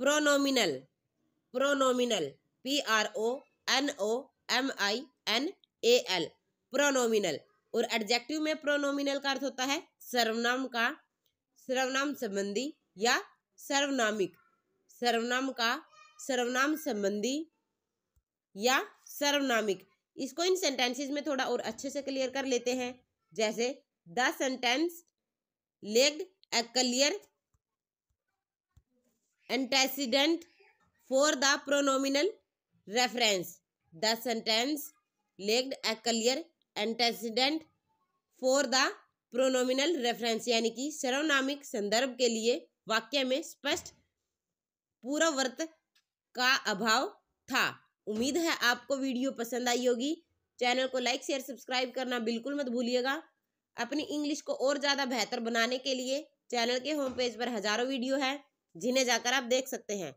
प्रोनोमिनल pronominal P R O N O M I N A L pronominal और adjective में प्रोनोमिनल का अर्थ होता है सर्वनाम का सर्वनाम संबंधी या सर्वनामिक सर्वनाम का सर्वनाम संबंधी या सर्वनामिक इसको इन सेंटेंसेस में थोड़ा और अच्छे से क्लियर कर लेते हैं जैसे the sentence lacks a clear antecedent for the pronominal reference the sentence lacked a clear antecedent for the pronominal reference यानी कि सर्वनामिक संदर्भ के लिए वाक्य में स्पष्ट पूर्ववर्त का अभाव था उम्मीद है आपको वीडियो पसंद आई होगी चैनल को लाइक शेयर सब्सक्राइब करना बिल्कुल मत भूलिएगा अपनी इंग्लिश को और ज़्यादा बेहतर बनाने के लिए चैनल के होम पेज पर हज़ारों वीडियो है जिन्हें जाकर आप देख सकते हैं